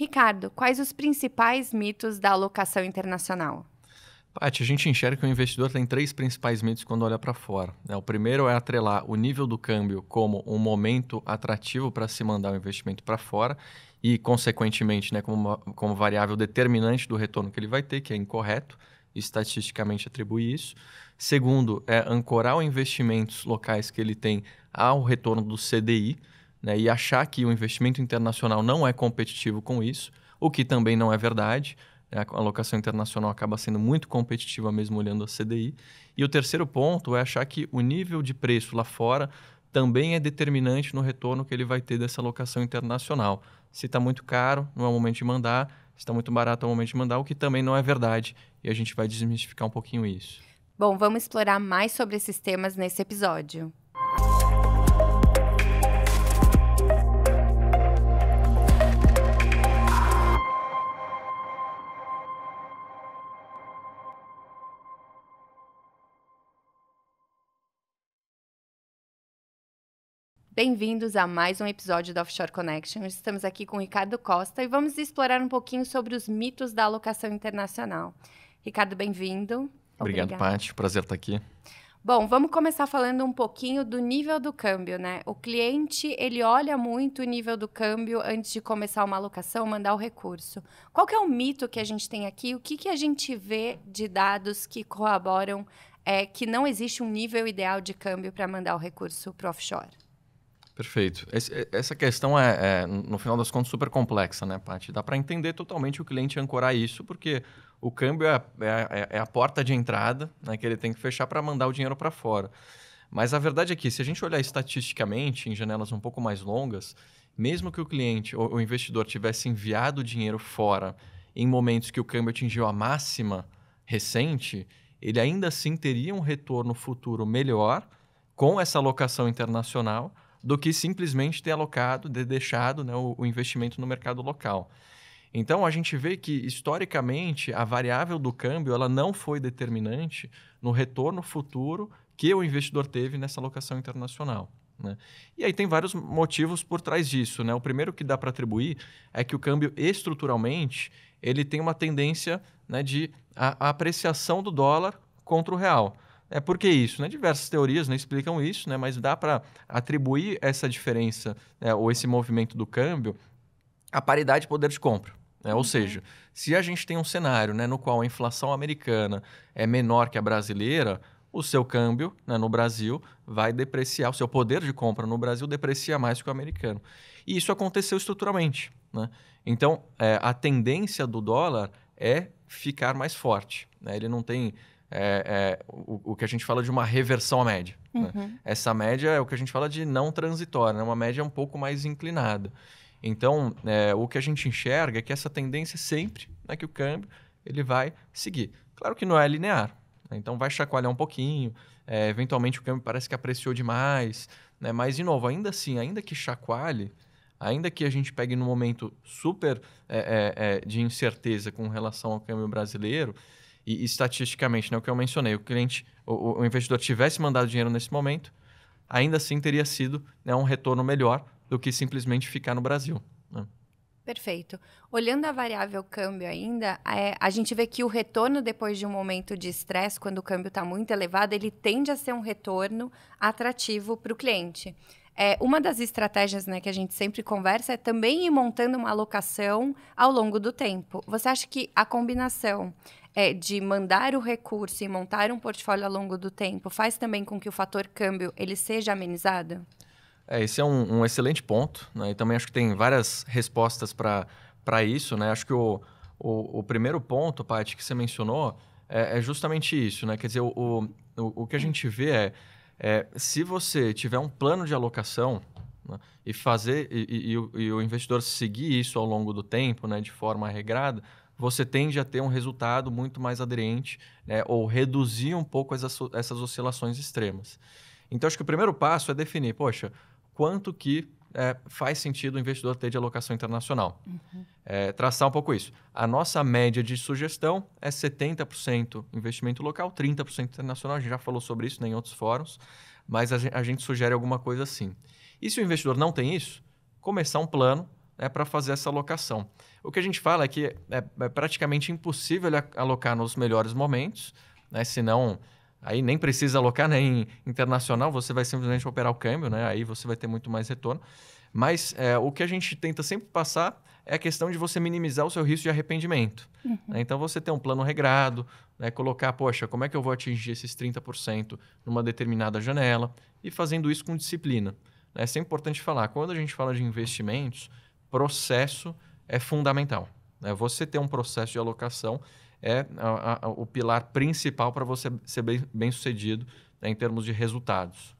Ricardo, quais os principais mitos da alocação internacional? Paty, a gente enxerga que o investidor tem três principais mitos quando olha para fora. Né? O primeiro é atrelar o nível do câmbio como um momento atrativo para se mandar o um investimento para fora e, consequentemente, né, como, uma, como variável determinante do retorno que ele vai ter, que é incorreto estatisticamente atribui isso. Segundo, é ancorar os investimentos locais que ele tem ao retorno do CDI né, e achar que o investimento internacional não é competitivo com isso, o que também não é verdade. Né, a alocação internacional acaba sendo muito competitiva mesmo olhando a CDI. E o terceiro ponto é achar que o nível de preço lá fora também é determinante no retorno que ele vai ter dessa alocação internacional. Se está muito caro, não é o momento de mandar. Se está muito barato, é o momento de mandar, o que também não é verdade. E a gente vai desmistificar um pouquinho isso. Bom, vamos explorar mais sobre esses temas nesse episódio. Bem-vindos a mais um episódio do Offshore Connection. Estamos aqui com Ricardo Costa e vamos explorar um pouquinho sobre os mitos da alocação internacional. Ricardo, bem-vindo. Obrigado, Paty. Prazer estar aqui. Bom, vamos começar falando um pouquinho do nível do câmbio, né? O cliente, ele olha muito o nível do câmbio antes de começar uma alocação, mandar o recurso. Qual que é o mito que a gente tem aqui? O que, que a gente vê de dados que corroboram é, que não existe um nível ideal de câmbio para mandar o recurso para o offshore? Perfeito. Esse, essa questão é, é, no final das contas, super complexa, né, Paty? Dá para entender totalmente o cliente ancorar isso, porque o câmbio é a, é, é, é a porta de entrada né, que ele tem que fechar para mandar o dinheiro para fora. Mas a verdade é que, se a gente olhar estatisticamente, em janelas um pouco mais longas, mesmo que o cliente ou o investidor tivesse enviado o dinheiro fora em momentos que o câmbio atingiu a máxima recente, ele ainda assim teria um retorno futuro melhor com essa alocação internacional do que simplesmente ter alocado, ter deixado né, o, o investimento no mercado local. Então a gente vê que historicamente a variável do câmbio ela não foi determinante no retorno futuro que o investidor teve nessa alocação internacional. Né? E aí tem vários motivos por trás disso. Né? O primeiro que dá para atribuir é que o câmbio estruturalmente ele tem uma tendência né, de a, a apreciação do dólar contra o real. É por que é isso? Né? Diversas teorias né, explicam isso, né, mas dá para atribuir essa diferença né, ou esse movimento do câmbio à paridade de poder de compra. Né? Ou uhum. seja, se a gente tem um cenário né, no qual a inflação americana é menor que a brasileira, o seu câmbio né, no Brasil vai depreciar, o seu poder de compra no Brasil deprecia mais que o americano. E isso aconteceu estruturalmente. Né? Então, é, a tendência do dólar é ficar mais forte. Né? Ele não tem é, é o, o, que a gente fala de uma reversão à média. Né? Uhum. Né? Essa média é o que a gente fala de não transitória, né? uma média um pouco mais inclinada. Então, é, o que a gente enxerga é que essa tendência é sempre né, que o câmbio ele vai seguir. Claro que não é linear, né? então vai chacoalhar um pouquinho, é, eventualmente o câmbio parece que apreciou demais, né? mas, de novo, ainda assim, ainda que chacoalhe, ainda que a gente pegue num momento super é, é, é de incerteza com relação ao câmbio brasileiro, e, estatisticamente, né, o que eu mencionei, o cliente, o, o, investidor tivesse mandado dinheiro nesse momento, ainda assim teria sido né, um retorno melhor do que simplesmente ficar no Brasil. Né? Perfeito. Olhando a variável câmbio ainda, é, a gente vê que o retorno depois de um momento de estresse, quando o câmbio está muito elevado, ele tende a ser um retorno atrativo para o cliente. É, uma das estratégias né, que a gente sempre conversa é também ir montando uma alocação ao longo do tempo. Você acha que a combinação é, de mandar o recurso e montar um portfólio ao longo do tempo faz também com que o fator câmbio ele seja amenizado? É, esse é um, um excelente ponto, né? E também acho que tem várias respostas para isso, né? Acho que o, o, o, primeiro ponto, Paty, que você mencionou é, é justamente isso, né? Quer dizer, o, o, o que a gente vê é, é se você tiver um plano de alocação né? e fazer e, e, e, o, e o investidor seguir isso ao longo do tempo, né? De forma regrada, você tende a ter um resultado muito mais aderente, né, ou reduzir um pouco essas, essas oscilações extremas. Então, acho que o primeiro passo é definir, poxa, quanto que é, faz sentido o investidor ter de alocação internacional. Uhum. É, traçar um pouco isso. A nossa média de sugestão é 70% investimento local, 30% internacional. A gente já falou sobre isso em outros fóruns, mas a gente, a gente sugere alguma coisa assim. E se o investidor não tem isso, começar um plano é para fazer essa alocação. O que a gente fala é que é, é praticamente impossível alocar nos melhores momentos, né? senão aí nem precisa alocar nem internacional, você vai simplesmente operar o câmbio, né? aí você vai ter muito mais retorno. Mas é, o que a gente tenta sempre passar é a questão de você minimizar o seu risco de arrependimento. Uhum. Né? Então, você ter um plano regrado, né? colocar, poxa, como é que eu vou atingir esses 30% numa determinada janela? E fazendo isso com disciplina. Né? Isso é importante falar. Quando a gente fala de investimentos, processo é fundamental. Né? Você ter um processo de alocação é a, a, o pilar principal para você ser bem, bem sucedido né, em termos de resultados.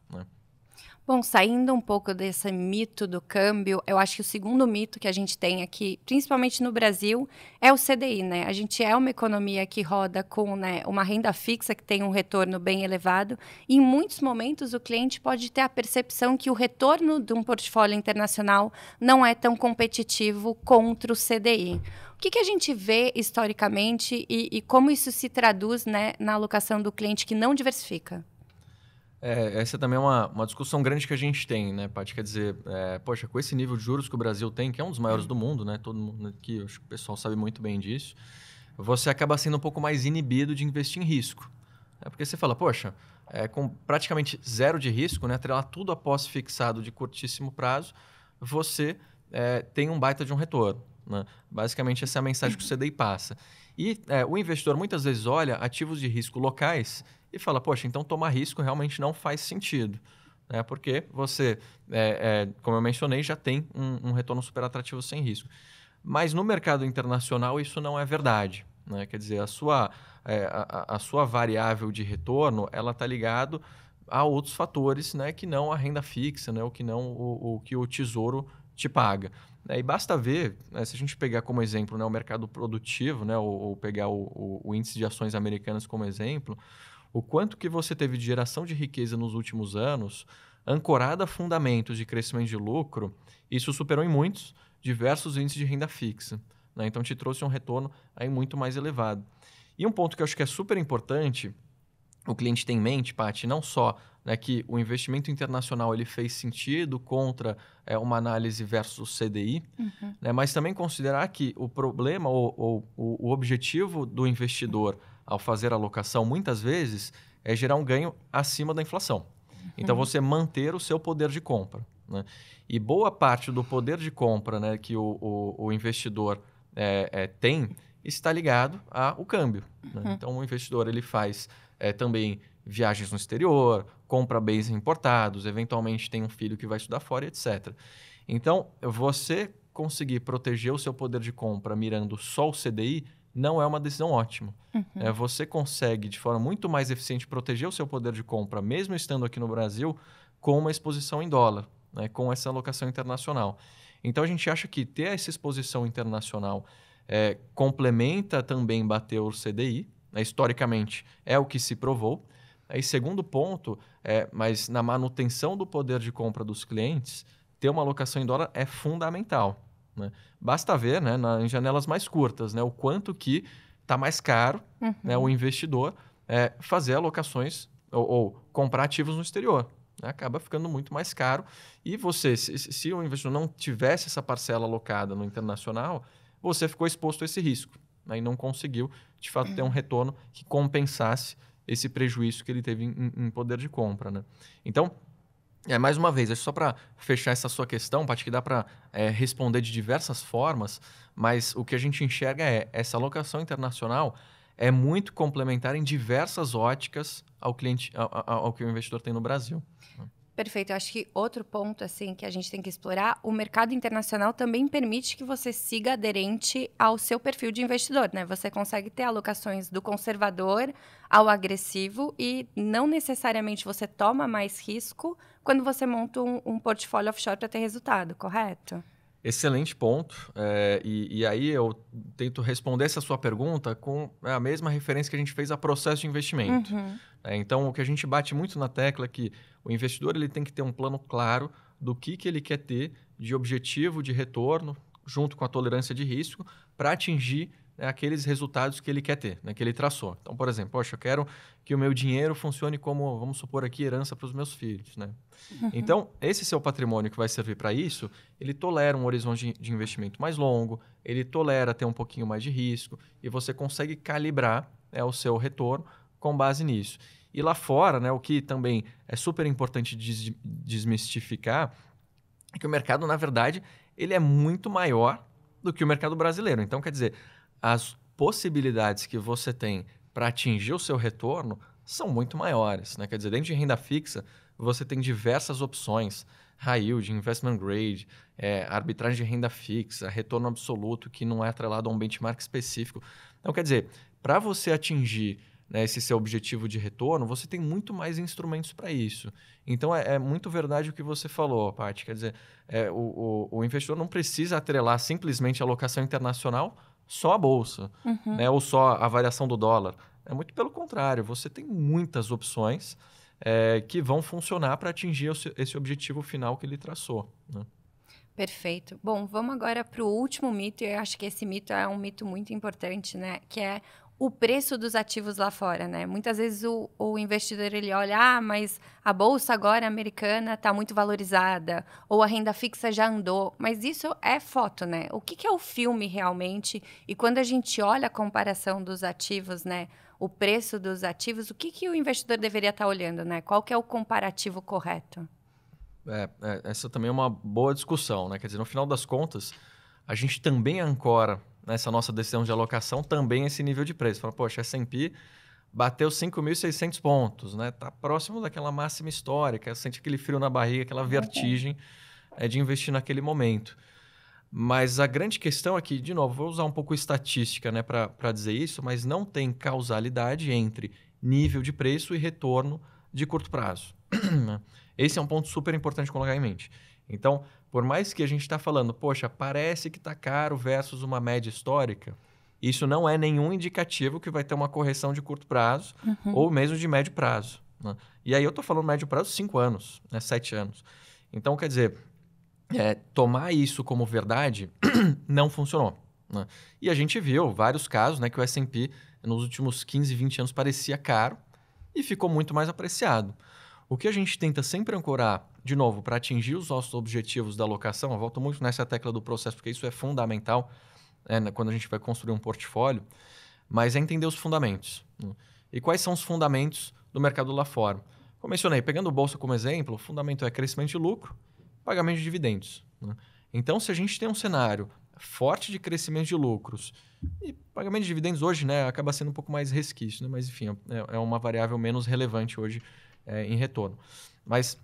Bom, saindo um pouco desse mito do câmbio, eu acho que o segundo mito que a gente tem aqui, principalmente no Brasil, é o CDI, né? A gente é uma economia que roda com né, uma renda fixa que tem um retorno bem elevado. E em muitos momentos o cliente pode ter a percepção que o retorno de um portfólio internacional não é tão competitivo contra o CDI. O que, que, a gente vê historicamente e, e como isso se traduz né, na alocação do cliente que não diversifica? É, essa também é uma, uma discussão grande que a gente tem, né, Paty? Quer dizer, é, poxa, com esse nível de juros que o Brasil tem, que é um dos maiores do mundo, né? Todo mundo aqui, né, acho que o pessoal sabe muito bem disso, você acaba sendo um pouco mais inibido de investir em risco. É porque você fala, poxa, é, com praticamente zero de risco, né? Atrelar tudo a pós fixado de curtíssimo prazo, você é, tem um baita de um retorno. Né? Basicamente, essa é a mensagem que o CDI passa. E é, o investidor muitas vezes olha ativos de risco locais e fala, poxa, então tomar risco realmente não faz sentido. Né? Porque você, é, é, como eu mencionei, já tem um, um, retorno super atrativo sem risco. Mas no mercado internacional isso não é verdade. Né? Quer dizer, a sua, é, a, a sua variável de retorno ela está ligada a outros fatores né, que não a renda fixa, né, o que não o, o que o tesouro te paga. Né? E basta ver, né, se a gente pegar como exemplo né, o mercado produtivo, né, ou, ou pegar o, o, o, índice de ações americanas como exemplo, o quanto que você teve de geração de riqueza nos últimos anos, ancorada a fundamentos de crescimento de lucro, isso superou em muitos diversos índices de renda fixa. Né? Então, te trouxe um retorno aí muito mais elevado. E um ponto que eu acho que é super importante, o cliente tem em mente, Paty, não só né, que o investimento internacional ele fez sentido contra é, uma análise versus CDI, uhum. né, mas também considerar que o problema ou, ou, o objetivo do investidor ao fazer alocação muitas vezes é gerar um ganho acima da inflação. Então, uhum. Então você manter o seu poder de compra. Né? E boa parte do poder de compra né, que o, o, o investidor é, é, tem está ligado ao câmbio. Né. Uhum. Então o investidor ele faz é, também viagens no exterior, compra bens importados, eventualmente tem um filho que vai estudar fora, etc. Então, você conseguir proteger o seu poder de compra mirando só o CDI não é uma decisão ótima. Uhum. É, você consegue, de forma muito mais eficiente, proteger o seu poder de compra, mesmo estando aqui no Brasil, com uma exposição em dólar, né, com essa alocação internacional. Então, a gente acha que ter essa exposição internacional é, complementa também bater o CDI, né, historicamente é o que se provou, Aí, segundo ponto, é, mas na manutenção do poder de compra dos clientes, ter uma alocação em dólar é fundamental. Né? Basta ver né, na, em janelas mais curtas né, o quanto que está mais caro uhum. né, o investidor é, fazer alocações ou, ou, comprar ativos no exterior. Né? Acaba ficando muito mais caro. E você, se, se o investidor não tivesse essa parcela alocada no internacional, você ficou exposto a esse risco né, e não conseguiu, de fato, ter um retorno que compensasse esse prejuízo que ele teve em, em poder de compra. Né? Então, é, mais uma vez, é só para fechar essa sua questão, Paty, que dá para é, responder de diversas formas, mas o que a gente enxerga é essa alocação internacional é muito complementar em diversas óticas ao, cliente, ao, ao, ao que o investidor tem no Brasil. Né? Perfeito. Eu acho que outro ponto assim que a gente tem que explorar, o mercado internacional também permite que você siga aderente ao seu perfil de investidor, né? Você consegue ter alocações do conservador ao agressivo e não necessariamente você toma mais risco quando você monta um, um portfólio offshore para ter resultado, correto? Excelente ponto. É, e, e, aí eu tento responder essa sua pergunta com a mesma referência que a gente fez a processo de investimento. Uhum. Né? Então, o que a gente bate muito na tecla é que o investidor ele tem que ter um plano claro do que, que ele quer ter de objetivo de retorno, junto com a tolerância de risco, para atingir né, aqueles resultados que ele quer ter, né, que ele traçou. Então, por exemplo, poxa, eu quero que o meu dinheiro funcione como, vamos supor aqui, herança para os meus filhos. Né? Uhum. Então, esse seu patrimônio que vai servir para isso, ele tolera um horizonte de investimento mais longo, ele tolera ter um pouquinho mais de risco, e você consegue calibrar né, o seu retorno com base nisso. E lá fora, né, o que também é super importante des desmistificar, é que o mercado, na verdade, ele é muito maior do que o mercado brasileiro. Então, quer dizer, as possibilidades que você tem para atingir o seu retorno são muito maiores. Né? Quer dizer, dentro de renda fixa, você tem diversas opções. High yield, investment grade, é, arbitragem de renda fixa, retorno absoluto que não é atrelado a um benchmark específico. Então, quer dizer, para você atingir né, esse seu objetivo de retorno, você tem muito mais instrumentos para isso. Então é, é, muito verdade o que você falou, Paty. Quer dizer, é, o, o, o, investidor não precisa atrelar simplesmente a locação internacional só a bolsa, uhum. né, ou só a variação do dólar. É muito pelo contrário, você tem muitas opções é, que vão funcionar para atingir esse objetivo final que ele traçou. Né? Perfeito. Bom, vamos agora para o último mito, e eu acho que esse mito é um mito muito importante, né? Que é o preço dos ativos lá fora, né? Muitas vezes o, o investidor ele olha, ah, mas a bolsa agora americana está muito valorizada ou a renda fixa já andou, mas isso é foto, né? O que, que é o filme realmente? E quando a gente olha a comparação dos ativos, né? O preço dos ativos, o que, que o investidor deveria estar tá olhando, né? Qual que é o comparativo correto? É, é, essa também é uma boa discussão, né? Quer dizer, no final das contas a gente também ancora nessa nossa decisão de alocação também esse nível de preço. Fala, poxa, S&P bateu 5.600 pontos, né? Tá próximo daquela máxima histórica, sente aquele frio na barriga, aquela uhum. vertigem é, de investir naquele momento. Mas a grande questão aqui, de novo, vou usar um pouco estatística né, para dizer isso, mas não tem causalidade entre nível de preço e retorno de curto prazo. Né? Esse é um ponto super importante colocar em mente. Então, por mais que a gente está falando, poxa, parece que está caro versus uma média histórica, isso não é nenhum indicativo que vai ter uma correção de curto prazo uhum. ou mesmo de médio prazo. Né? E aí eu estou falando médio prazo cinco anos, né? sete anos. Então, quer dizer, é, tomar isso como verdade não funcionou. Né? E a gente viu vários casos né, que o S&P nos últimos 15, 20 anos parecia caro e ficou muito mais apreciado. O que a gente tenta sempre ancorar de novo, para atingir os nossos objetivos da alocação, eu volto muito nessa tecla do processo, porque isso é fundamental é, né, quando a gente vai construir um portfólio, mas é entender os fundamentos. Né. E quais são os fundamentos do mercado lá fora? Como mencionei, pegando o Bolsa como exemplo, o fundamento é crescimento de lucro, pagamento de dividendos. Né? Então, se a gente tem um cenário forte de crescimento de lucros, e pagamento de dividendos hoje né, acaba sendo um pouco mais resquício, né? mas enfim, é, é uma variável menos relevante hoje é, em retorno. Mas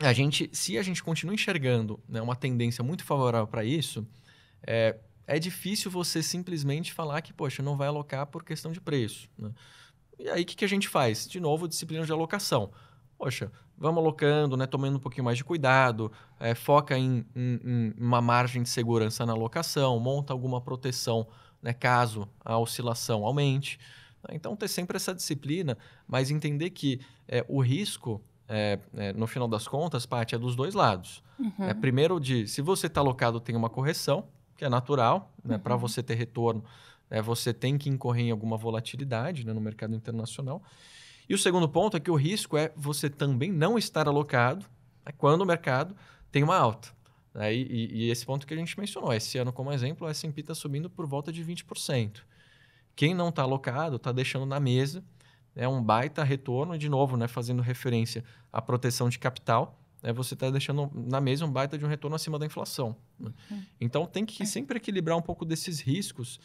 a gente, se a gente continua enxergando né, uma tendência muito favorável para isso, é, é difícil você simplesmente falar que, poxa, não vai alocar por questão de preço. Né? E aí, o que, que a gente faz? De novo, disciplina de alocação. Poxa, vamos alocando, né, tomando um pouquinho mais de cuidado, é, foca em, em, em, uma margem de segurança na alocação, monta alguma proteção né, caso a oscilação aumente. Né. Então, ter sempre essa disciplina, mas entender que é, o risco é, é, no final das contas, Paty, é dos dois lados. Uhum. É, primeiro, de se você está alocado, tem uma correção, que é natural, né, uhum. para você ter retorno, é, você tem que incorrer em alguma volatilidade né, no mercado internacional. E o segundo ponto é que o risco é você também não estar alocado né, quando o mercado tem uma alta. Né, e, e, esse ponto que a gente mencionou, esse ano, como exemplo, o S&P está subindo por volta de 20%. Quem não está alocado está deixando na mesa é um baita retorno, de novo, né, fazendo referência à proteção de capital, né, você está deixando na mesa um baita de um retorno acima da inflação. Né? Uhum. Então, tem que é. sempre equilibrar um pouco desses riscos.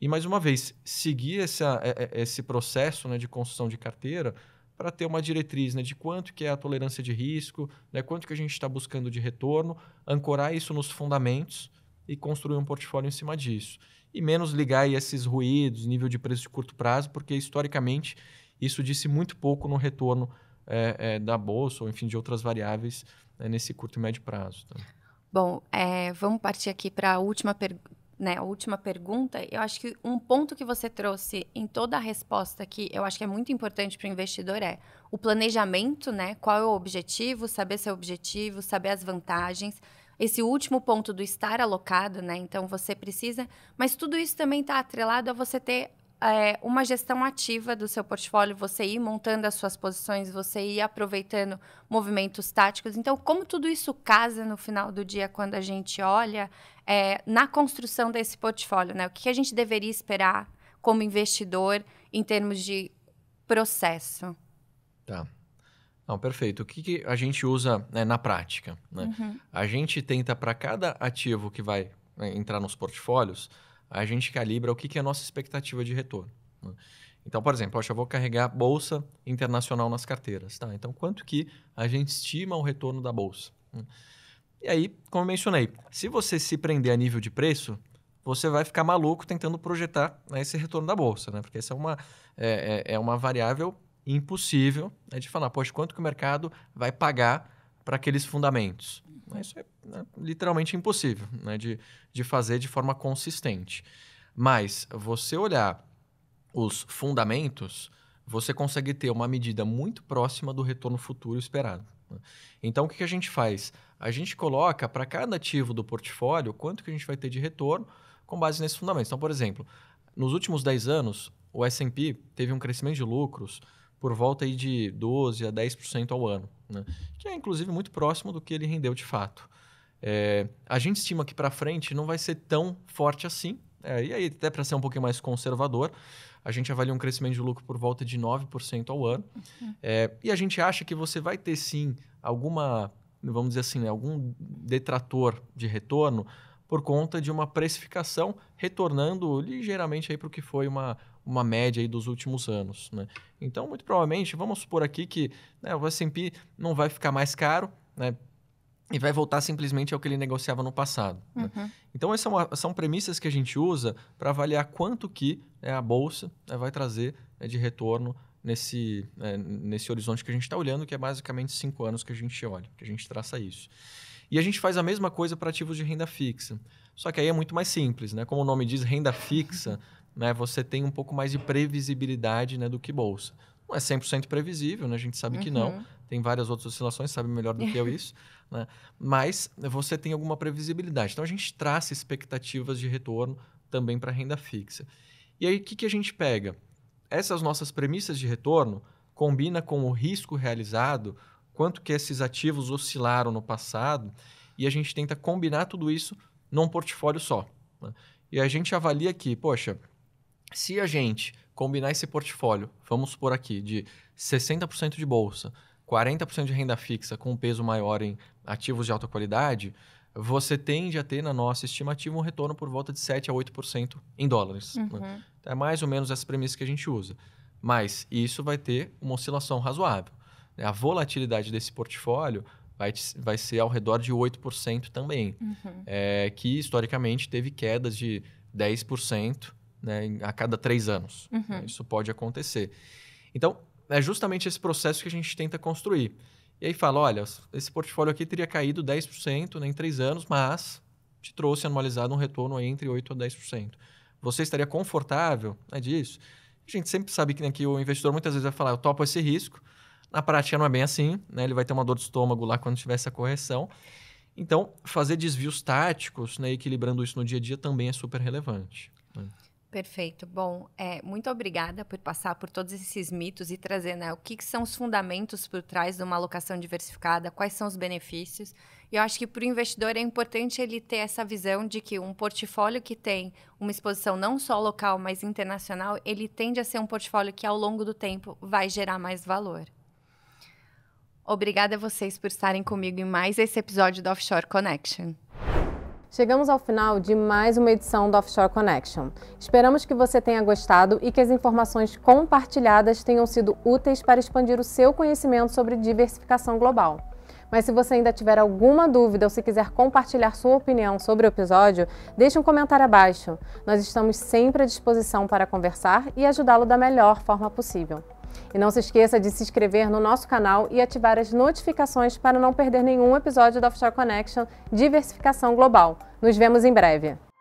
E, mais uma vez, seguir essa, é, esse processo né, de construção de carteira para ter uma diretriz né, de quanto que é a tolerância de risco, né, quanto que a gente está buscando de retorno, ancorar isso nos fundamentos e construir um portfólio em cima disso. E menos ligar esses ruídos, nível de preço de curto prazo, porque, historicamente, isso disse muito pouco no retorno é, é, da bolsa, ou enfim, de outras variáveis é, nesse curto e médio prazo. Tá? Bom, é, vamos partir aqui para a última pergunta. Né, a última pergunta, eu acho que um ponto que você trouxe em toda a resposta que eu acho que é muito importante para o investidor é o planejamento, né? Qual é o objetivo, saber seu objetivo, saber as vantagens. Esse último ponto do estar alocado, né? Então você precisa, mas tudo isso também está atrelado a você ter é, uma gestão ativa do seu portfólio, você ir montando as suas posições, você ir aproveitando movimentos táticos. Então, como tudo isso casa no final do dia quando a gente olha é, na construção desse portfólio, né? O que a gente deveria esperar como investidor em termos de processo? Tá. Não, perfeito. O que, que a gente usa né, na prática? Né? Uhum. A gente tenta para cada ativo que vai né, entrar nos portfólios a gente calibra o que, que é a nossa expectativa de retorno. Né? Então, por exemplo, eu vou carregar bolsa internacional nas carteiras. Tá? Então, quanto que a gente estima o retorno da bolsa? Né? E aí, como eu mencionei, se você se prender a nível de preço, você vai ficar maluco tentando projetar né, esse retorno da bolsa, né? Porque essa é uma, é, é, é uma variável impossível né, de falar, poxa, quanto que o mercado vai pagar para aqueles fundamentos. Uhum. Isso é né, literalmente impossível né, de, de fazer de forma consistente. Mas você olhar os fundamentos, você consegue ter uma medida muito próxima do retorno futuro esperado. Né. Então, o que a gente faz? A gente coloca para cada ativo do portfólio quanto que a gente vai ter de retorno com base nesses fundamentos. Então, por exemplo, nos últimos 10 anos, o S&P teve um crescimento de lucros por volta aí de 12% a 10% ao ano, né? que é inclusive muito próximo do que ele rendeu de fato. É, a gente estima que para frente não vai ser tão forte assim, é, e aí até para ser um pouquinho mais conservador, a gente avalia um crescimento de lucro por volta de 9% ao ano, uhum. é, e a gente acha que você vai ter sim alguma, vamos dizer assim, né, algum detrator de retorno por conta de uma precificação retornando ligeiramente aí para o que foi uma uma média aí dos últimos anos. Né? Então, muito provavelmente, vamos supor aqui que né, o S&P não vai ficar mais caro, né? e vai voltar simplesmente ao que ele negociava no passado. Né? Uhum. Né? Então, essas são, são, premissas que a gente usa para avaliar quanto que né, a Bolsa né, vai trazer né, de retorno nesse, né, nesse horizonte que a gente está olhando, que é basicamente cinco anos que a gente olha, que a gente traça isso. E a gente faz a mesma coisa para ativos de renda fixa. Só que aí é muito mais simples, né? Como o nome diz, renda fixa, né, você tem um pouco mais de previsibilidade né, do que bolsa. Não é 100% previsível, né? a gente sabe uhum. que não. Uhum. Tem várias outras oscilações, sabe melhor do que eu isso. Né? Mas você tem alguma previsibilidade. Então, a gente traça expectativas de retorno também para renda fixa. E aí, o que, que a gente pega? Essas nossas premissas de retorno combina com o risco realizado, quanto que esses ativos oscilaram no passado, e a gente tenta combinar tudo isso num portfólio só. Né? E a gente avalia que, poxa, se a gente combinar esse portfólio, vamos supor aqui, de 60% de bolsa, 40% de renda fixa com um peso maior em ativos de alta qualidade, você tende a ter na nossa estimativa um retorno por volta de 7 a 8% em dólares. Né? Uhum. É mais ou menos essa premissa que a gente usa. Mas isso vai ter uma oscilação razoável. Né? A volatilidade desse portfólio vai, vai ser ao redor de 8% também, uhum. é, que historicamente teve quedas de 10% né, a cada três anos. Né. Uhum. Isso pode acontecer. Então, é justamente esse processo que a gente tenta construir. E aí fala, olha, esse portfólio aqui teria caído 10% né, em três anos, mas te trouxe anualizado um retorno entre 8% a 10%. Você estaria confortável né, disso? A gente sempre sabe que, né, que o investidor muitas vezes vai falar, eu topo esse risco. Na prática não é bem assim, né? ele vai ter uma dor de estômago lá quando tiver essa correção. Então, fazer desvios táticos, né, equilibrando isso no dia a dia, também é super relevante. Né? Perfeito. Bom, é, muito obrigada por passar por todos esses mitos e trazer né, o que, que, são os fundamentos por trás de uma alocação diversificada, quais são os benefícios. E eu acho que para o investidor é importante ele ter essa visão de que um portfólio que tem uma exposição não só local, mas internacional, ele tende a ser um portfólio que ao longo do tempo vai gerar mais valor. Obrigada a vocês por estarem comigo em mais esse episódio do Offshore Connection. Chegamos ao final de mais uma edição do Offshore Connection. Esperamos que você tenha gostado e que as informações compartilhadas tenham sido úteis para expandir o seu conhecimento sobre diversificação global. Mas se você ainda tiver alguma dúvida ou se quiser compartilhar sua opinião sobre o episódio, deixe um comentário abaixo. Nós estamos sempre à disposição para conversar e ajudá-lo da melhor forma possível. E não se esqueça de se inscrever no nosso canal e ativar as notificações para não perder nenhum episódio do Offshore Connection Diversificação Global. Nos vemos em breve.